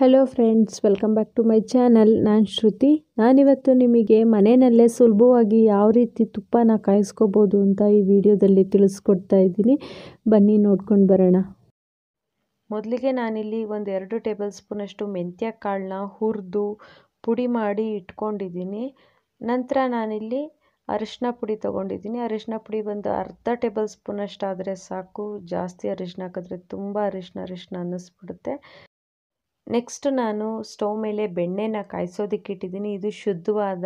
hello friends welcome back to my channel ನಾನು ಶ್ರುತಿ ನಾನಿವತ್ತು ನಿಮಗೆ ಮನೆಯಲ್ಲೇ ಸುಲಭವಾಗಿ ಯಾವ ರೀತಿ ತುಪ್ಪನ ಕಾಯಿಸ್ಕೋಬೋದು ಅಂತ ಈ ವಿಡಿಯೋದಲ್ಲಿ ತಿಳಿಸ್ಕೊಡ್ತಾ ಇದ್ದೀನಿ ಬನ್ನಿ ನೋಡ್ಕೊಂಡು ಬರೋಣ ಮೊದಲಿಗೆ ನಾನಿಲ್ಲಿ ಒಂದು ಎರಡು ಟೇಬಲ್ ಸ್ಪೂನಷ್ಟು ಮೆಂತ್ಯ ಕಾಳನ್ನ ಹುರಿದು ಪುಡಿ ಮಾಡಿ ಇಟ್ಕೊಂಡಿದ್ದೀನಿ ನಂತರ ನಾನಿಲ್ಲಿ ಅರಿಶಿನ ಪುಡಿ ತೊಗೊಂಡಿದ್ದೀನಿ ಅರಿಶಿನ ಪುಡಿ ಒಂದು ಅರ್ಧ ಟೇಬಲ್ ಸ್ಪೂನಷ್ಟಾದರೆ ಸಾಕು ಜಾಸ್ತಿ ಅರಿಶಿನ ಹಾಕಿದ್ರೆ ತುಂಬ ಅರಿಶಿನ ಅರಿಶಿನ ಅನ್ನಿಸ್ಬಿಡುತ್ತೆ ನೆಕ್ಸ್ಟ್ ನಾನು ಸ್ಟೌವ್ ಮೇಲೆ ಬೆಣ್ಣೆನ ಕಾಯಿಸೋದಕ್ಕೆ ಇಟ್ಟಿದ್ದೀನಿ ಇದು ಶುದ್ಧವಾದ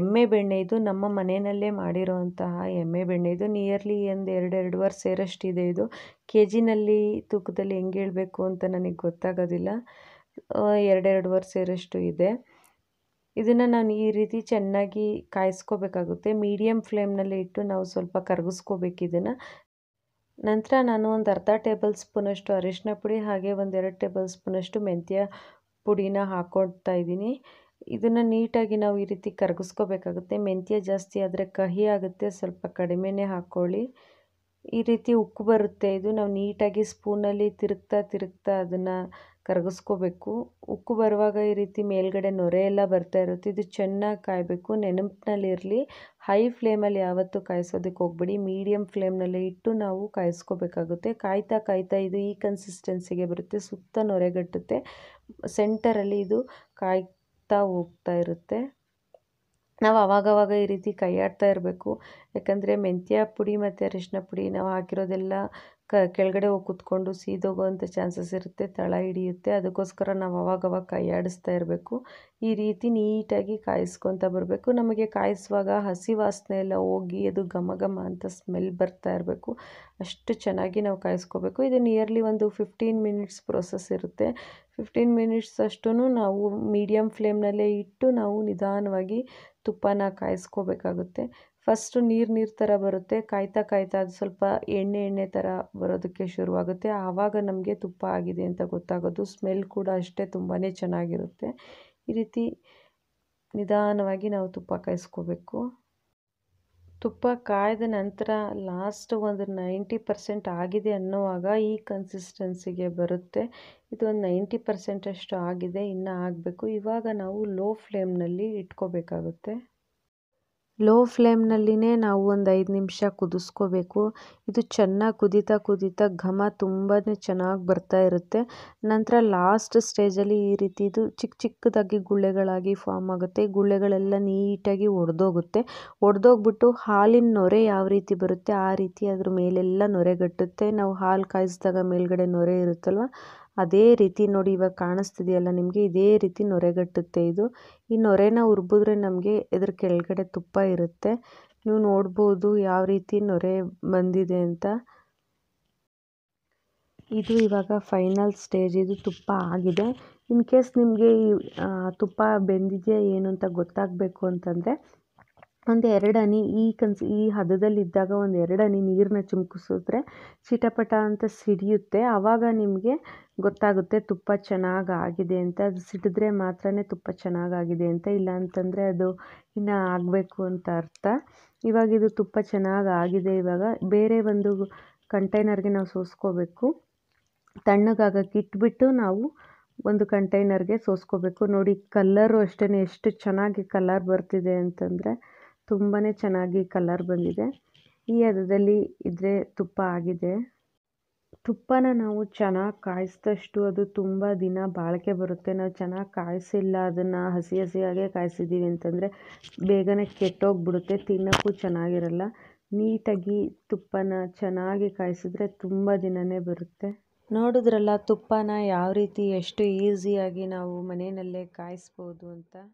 ಎಮ್ಮೆ ಬೆಣ್ಣೆ ಇದು ನಮ್ಮ ಮನೆಯಲ್ಲೇ ಮಾಡಿರುವಂತಹ ಎಮ್ಮೆ ಬೆಣ್ಣೆ ಇದು ನಿಯರ್ಲಿ ಒಂದು ಎರಡು ಎರಡೂವರೆ ಸೇರಷ್ಟಿದೆ ಇದು ಕೆ ಜಿನಲ್ಲಿ ತೂಕದಲ್ಲಿ ಹೆಂಗೆ ಹೇಳಬೇಕು ಅಂತ ನನಗೆ ಗೊತ್ತಾಗೋದಿಲ್ಲ ಎರಡೆರಡುವರೆ ಸೇರಷ್ಟು ಇದೆ ಇದನ್ನು ನಾನು ಈ ರೀತಿ ಚೆನ್ನಾಗಿ ಕಾಯಿಸ್ಕೋಬೇಕಾಗುತ್ತೆ ಮೀಡಿಯಮ್ ಫ್ಲೇಮ್ನಲ್ಲಿ ಇಟ್ಟು ನಾವು ಸ್ವಲ್ಪ ಕರಗಿಸ್ಕೋಬೇಕು ನಂತರ ನಾನು ಒಂದು ಅರ್ಧ ಟೇಬಲ್ ಸ್ಪೂನಷ್ಟು ಅರಿಶಿನ ಪುಡಿ ಹಾಗೆ ಒಂದೆರಡು ಟೇಬಲ್ ಸ್ಪೂನಷ್ಟು ಮೆಂತ್ಯ ಪುಡಿನ ಹಾಕೊಳ್ತಾ ಇದ್ದೀನಿ ಇದನ್ನು ನೀಟಾಗಿ ನಾವು ಈ ರೀತಿ ಕರಗಿಸ್ಕೋಬೇಕಾಗುತ್ತೆ ಮೆಂತ್ಯ ಜಾಸ್ತಿ ಆದರೆ ಕಹಿ ಆಗುತ್ತೆ ಸ್ವಲ್ಪ ಕಡಿಮೆನೇ ಹಾಕ್ಕೊಳ್ಳಿ ಈ ರೀತಿ ಉಕ್ಕು ಬರುತ್ತೆ ಇದು ನಾವು ನೀಟಾಗಿ ಸ್ಪೂನಲ್ಲಿ ತಿರುಗ್ತಾ ತಿರುಗ್ತಾ ಅದನ್ನು ಕರಗಿಸ್ಕೋಬೇಕು ಉಕ್ಕು ಬರುವಾಗ ಈ ರೀತಿ ಮೇಲ್ಗಡೆ ನೊರೆ ಎಲ್ಲ ಬರ್ತಾ ಇರುತ್ತೆ ಇದು ಚೆನ್ನಾಗಿ ಕಾಯಬೇಕು ನೆನಪಿನಲ್ಲಿರಲಿ ಹೈ ಫ್ಲೇಮಲ್ಲಿ ಯಾವತ್ತೂ ಕಾಯಿಸೋದಕ್ಕೆ ಹೋಗ್ಬೇಡಿ ಮೀಡಿಯಮ್ ಫ್ಲೇಮ್ನಲ್ಲಿ ಇಟ್ಟು ನಾವು ಕಾಯಿಸ್ಕೋಬೇಕಾಗುತ್ತೆ ಕಾಯ್ತಾ ಕಾಯ್ತಾ ಇದು ಈ ಕನ್ಸಿಸ್ಟೆನ್ಸಿಗೆ ಬರುತ್ತೆ ಸುತ್ತ ನೊರೆಗಟ್ಟುತ್ತೆ ಸೆಂಟರಲ್ಲಿ ಇದು ಕಾಯ್ತಾ ಹೋಗ್ತಾ ಇರುತ್ತೆ ನಾವು ಆವಾಗವಾಗ ಈ ರೀತಿ ಕೈಯಾಡ್ತಾ ಇರಬೇಕು ಯಾಕಂದರೆ ಮೆಂತ್ಯ ಪುಡಿ ಮತ್ತು ಅರಿಶಿನ ಪುಡಿ ನಾವು ಹಾಕಿರೋದೆಲ್ಲ ಕ ಕೆಳಗಡೆ ಹೋಗಿ ಕುತ್ಕೊಂಡು ಸೀದೋಗೋವಂಥ ಚಾನ್ಸಸ್ ಇರುತ್ತೆ ತಳ ಹಿಡಿಯುತ್ತೆ ಅದಕ್ಕೋಸ್ಕರ ನಾವು ಅವಾಗವಾಗ ಕೈ ಆಡಿಸ್ತಾ ಇರಬೇಕು ಈ ರೀತಿ ನೀಟಾಗಿ ಕಾಯಿಸ್ಕೊತ ಬರಬೇಕು ನಮಗೆ ಕಾಯಿಸುವಾಗ ಹಸಿ ವಾಸನೆ ಎಲ್ಲ ಹೋಗಿ ಅದು ಘಮ ಘಮ ಅಂತ ಸ್ಮೆಲ್ ಬರ್ತಾ ಇರಬೇಕು ಅಷ್ಟು ಚೆನ್ನಾಗಿ ನಾವು ಕಾಯಿಸ್ಕೋಬೇಕು ಇದು ನಿಯರ್ಲಿ ಒಂದು ಫಿಫ್ಟೀನ್ ಮಿನಿಟ್ಸ್ ಪ್ರೊಸೆಸ್ ಇರುತ್ತೆ ಫಿಫ್ಟೀನ್ ಮಿನಿಟ್ಸ್ ಅಷ್ಟು ನಾವು ಮೀಡಿಯಮ್ ಫ್ಲೇಮ್ನಲ್ಲೇ ಇಟ್ಟು ನಾವು ನಿಧಾನವಾಗಿ ತುಪ್ಪನ ಕಾಯಿಸ್ಕೋಬೇಕಾಗುತ್ತೆ ಫಸ್ಟು ನೀರು ನೀರು ಥರ ಬರುತ್ತೆ ಕಾಯ್ತಾ ಕಾಯ್ತಾ ಅದು ಸ್ವಲ್ಪ ಎಣ್ಣೆ ಎಣ್ಣೆ ಥರ ಬರೋದಕ್ಕೆ ಶುರುವಾಗುತ್ತೆ ಆವಾಗ ನಮಗೆ ತುಪ್ಪ ಆಗಿದೆ ಅಂತ ಗೊತ್ತಾಗೋದು ಸ್ಮೆಲ್ ಕೂಡ ಅಷ್ಟೇ ತುಂಬಾ ಚೆನ್ನಾಗಿರುತ್ತೆ ಈ ರೀತಿ ನಿಧಾನವಾಗಿ ನಾವು ತುಪ್ಪ ಕಾಯಿಸ್ಕೋಬೇಕು ತುಪ್ಪ ಕಾಯ್ದ ನಂತರ ಲಾಸ್ಟ್ ಒಂದು ನೈಂಟಿ ಪರ್ಸೆಂಟ್ ಆಗಿದೆ ಅನ್ನುವಾಗ ಈ ಕನ್ಸಿಸ್ಟೆನ್ಸಿಗೆ ಬರುತ್ತೆ ಇದು ಒಂದು ನೈಂಟಿ ಪರ್ಸೆಂಟಷ್ಟು ಆಗಿದೆ ಇನ್ನೂ ಆಗಬೇಕು ಇವಾಗ ನಾವು ಲೋ ಫ್ಲೇಮ್ನಲ್ಲಿ ಇಟ್ಕೋಬೇಕಾಗುತ್ತೆ ಲೋ ಫ್ಲೇಮ್ನಲ್ಲಿನೇ ನಾವು ಒಂದು ಐದು ನಿಮಿಷ ಕುದಿಸ್ಕೋಬೇಕು ಇದು ಚೆನ್ನಾಗಿ ಕುದೀತಾ ಕುದೀತಾ ಘಮ ತುಂಬಾ ಚೆನ್ನಾಗಿ ಬರ್ತಾ ಇರುತ್ತೆ ನಂತರ ಲಾಸ್ಟ್ ಸ್ಟೇಜಲ್ಲಿ ಈ ರೀತಿ ಇದು ಚಿಕ್ಕ ಚಿಕ್ಕದಾಗಿ ಗುಳ್ಳೆಗಳಾಗಿ ಫಾರ್ಮ್ ಆಗುತ್ತೆ ಗುಳ್ಳೆಗಳೆಲ್ಲ ನೀಟಾಗಿ ಒಡೆದೋಗುತ್ತೆ ಒಡೆದೋಗ್ಬಿಟ್ಟು ಹಾಲಿನ ನೊರೆ ಯಾವ ರೀತಿ ಬರುತ್ತೆ ಆ ರೀತಿ ಅದ್ರ ಮೇಲೆಲ್ಲ ನೊರೆಗಟ್ಟುತ್ತೆ ನಾವು ಹಾಲು ಕಾಯಿಸಿದಾಗ ಮೇಲ್ಗಡೆ ನೊರೆ ಇರುತ್ತಲ್ವ ಅದೇ ರೀತಿ ನೋಡಿ ಇವಾಗ ಕಾಣಿಸ್ತಿದೆಯಲ್ಲ ನಿಮಗೆ ಇದೇ ರೀತಿ ನೊರೆಗಟ್ಟುತ್ತೆ ಇದು ಈ ನೊರೆನ ಉರ್ಬಿದ್ರೆ ನಮಗೆ ಇದ್ರ ಕೆಳಗಡೆ ತುಪ್ಪ ಇರುತ್ತೆ ನೀವು ನೋಡ್ಬೋದು ಯಾವ ರೀತಿ ನೊರೆ ಬಂದಿದೆ ಅಂತ ಇದು ಇವಾಗ ಫೈನಲ್ ಸ್ಟೇಜ್ ಇದು ತುಪ್ಪ ಆಗಿದೆ ಇನ್ ಕೇಸ್ ನಿಮಗೆ ಈ ತುಪ್ಪ ಬೆಂದಿದೆಯಾ ಏನು ಅಂತ ಗೊತ್ತಾಗಬೇಕು ಅಂತಂದರೆ ಒಂದು ಎರಡು ಹನಿ ಈ ಕನ್ಸ್ ಈ ಹದದಲ್ಲಿದ್ದಾಗ ಒಂದು ಎರಡು ಹನಿ ನೀರನ್ನ ಚಿಮುಕಿಸಿದ್ರೆ ಚಿಟಪಟ ಅಂತ ಸಿಡಿಯುತ್ತೆ ಆವಾಗ ನಿಮಗೆ ಗೊತ್ತಾಗುತ್ತೆ ತುಪ್ಪ ಚೆನ್ನಾಗಿ ಆಗಿದೆ ಅಂತ ಅದು ಸಿಡಿದ್ರೆ ಮಾತ್ರನೇ ತುಪ್ಪ ಚೆನ್ನಾಗಾಗಿದೆ ಅಂತ ಇಲ್ಲ ಅಂತಂದರೆ ಅದು ಇನ್ನೂ ಆಗಬೇಕು ಅಂತ ಅರ್ಥ ಇವಾಗ ಇದು ತುಪ್ಪ ಚೆನ್ನಾಗಿ ಆಗಿದೆ ಇವಾಗ ಬೇರೆ ಒಂದು ಕಂಟೈನರ್ಗೆ ನಾವು ಸೋಸ್ಕೋಬೇಕು ತಣ್ಣಗಾಗಕ್ಕೆ ಇಟ್ಬಿಟ್ಟು ನಾವು ಒಂದು ಕಂಟೈನರ್ಗೆ ಸೋಸ್ಕೋಬೇಕು ನೋಡಿ ಕಲ್ಲರು ಅಷ್ಟೇ ಎಷ್ಟು ಚೆನ್ನಾಗಿ ಕಲರ್ ಬರ್ತಿದೆ ಅಂತಂದರೆ ತುಂಬಾ ಚೆನ್ನಾಗಿ ಕಲರ್ ಬಂದಿದೆ ಈ ಹದದಲ್ಲಿ ಇದ್ರೆ ತುಪ್ಪ ಆಗಿದೆ ತುಪ್ಪನ ನಾವು ಚೆನ್ನಾಗಿ ಕಾಯಿಸಿದಷ್ಟು ಅದು ತುಂಬ ದಿನ ಬಾಳಿಕೆ ಬರುತ್ತೆ ನಾವು ಚೆನ್ನಾಗಿ ಕಾಯಿಸಿಲ್ಲ ಅದನ್ನು ಹಸಿ ಹಸಿಯಾಗೇ ಕಾಯಿಸಿದ್ದೀವಿ ಅಂತಂದರೆ ಬೇಗನೆ ಕೆಟ್ಟೋಗಿಬಿಡುತ್ತೆ ತಿನ್ನೋಕ್ಕೂ ಚೆನ್ನಾಗಿರಲ್ಲ ನೀಟಾಗಿ ತುಪ್ಪನ ಚೆನ್ನಾಗಿ ಕಾಯಿಸಿದ್ರೆ ತುಂಬ ದಿನವೇ ಬರುತ್ತೆ ನೋಡಿದ್ರಲ್ಲ ತುಪ್ಪನ ಯಾವ ರೀತಿ ಎಷ್ಟು ಈಸಿಯಾಗಿ ನಾವು ಮನೆಯಲ್ಲೇ ಕಾಯಿಸ್ಬೋದು ಅಂತ